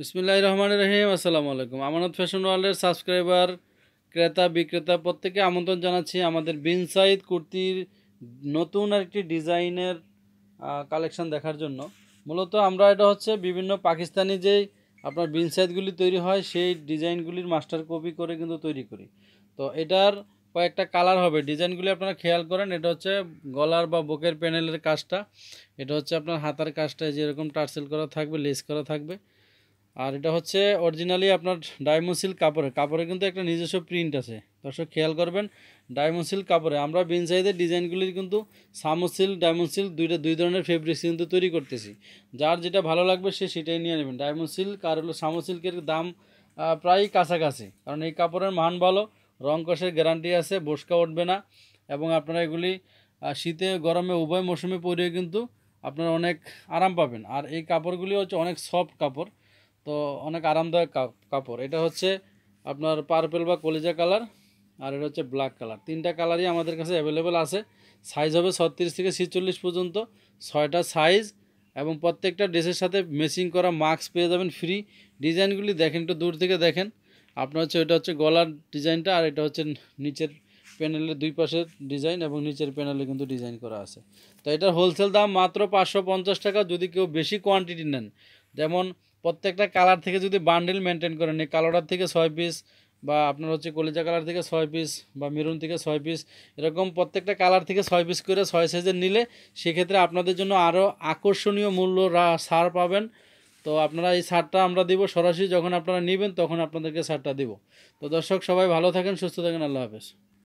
বিসমিল্লাহ রহমান রহিম আসসালামু আলাইকুম আমানত ফ্যাশন ওয়ার্ল্ডের সাবস্ক্রাইবার ক্রেতা বিক্রেতা প্রত্যেকে আমন্ত্রণ জানাচ্ছি আমাদের বিনসাইদ কুর্তির নতুন একটি ডিজাইনের কালেকশন দেখার জন্য মূলত আমরা এটা হচ্ছে বিভিন্ন পাকিস্তানি যেই আপনার বিনসাইদগুলি তৈরি হয় সেই ডিজাইনগুলির মাস্টার কপি করে কিন্তু তৈরি করি তো এটার কয়েকটা কালার হবে ডিজাইনগুলি আপনারা খেয়াল করেন এটা হচ্ছে গলার বা বুকের প্যানেলের কাজটা এটা হচ্ছে আপনার হাতার কাজটা যেরকম টার্সেল করা থাকবে লেস করা থাকবে আর এটা হচ্ছে অরিজিনালি আপনার ডায়মোসিল কাপড়ে কাপড়ে কিন্তু একটা নিজস্ব প্রিন্ট আছে দর্শক খেয়াল করবেন ডায়মোসিল কাপড়ে আমরা বিন সাইজের ডিজাইনগুলির কিন্তু সামোসিল ডায়মোসিল দুইটা দুই ধরনের ফেব্রিক্স কিন্তু তৈরি করতেছি যার যেটা ভালো লাগবে সে সেটাই নিয়ে নেবেন ডায়মোসিল কার হলো সামোসিল্কের দাম প্রায় কাছাকাছি কারণ এই কাপড়ের মান ভালো রং কষের গ্যারান্টি আছে বসকা উঠবে না এবং আপনারা এগুলি শীতে গরমে উভয় মৌসুমে পরিয়ে কিন্তু আপনারা অনেক আরাম পাবেন আর এই কাপড়গুলি হচ্ছে অনেক সফট কাপড় তো অনেক আরামদায়ক কাপড় এটা হচ্ছে আপনার পার্পেল বা কলিজা কালার আর এটা হচ্ছে ব্ল্যাক কালার তিনটা কালারই আমাদের কাছে অ্যাভেলেবেল আছে সাইজ হবে ছত্রিশ থেকে ছিচল্লিশ পর্যন্ত ছয়টা সাইজ এবং প্রত্যেকটা ড্রেসের সাথে মেশিং করা মাস্ক পেয়ে যাবেন ফ্রি ডিজাইনগুলি দেখেন একটু দূর থেকে দেখেন আপনার হচ্ছে ওইটা হচ্ছে গলার ডিজাইনটা আর এটা হচ্ছে নিচের প্যানেলের দুই পাশের ডিজাইন এবং নিচের প্যানেলে কিন্তু ডিজাইন করা আছে তো এটার হোলসেল দাম মাত্র পাঁচশো টাকা যদি কেউ বেশি কোয়ান্টিটি নেন যেমন প্রত্যেকটা কালার থেকে যদি বান্ডিল মেনটেন করে নিই কালোটার থেকে ছয় পিস বা আপনার হচ্ছে কলিজা কালার থেকে ছয় পিস বা মেরুন থেকে ছয় পিস এরকম প্রত্যেকটা কালার থেকে ছয় পিস করে ছয় সাইজের নিলে সেক্ষেত্রে আপনাদের জন্য আরও আকর্ষণীয় মূল্য সার পাবেন তো আপনারা এই সারটা আমরা দিব সরাসরি যখন আপনারা নেবেন তখন আপনাদেরকে সারটা দিব তো দর্শক সবাই ভালো থাকেন সুস্থ থাকেন আল্লাহ হাফেজ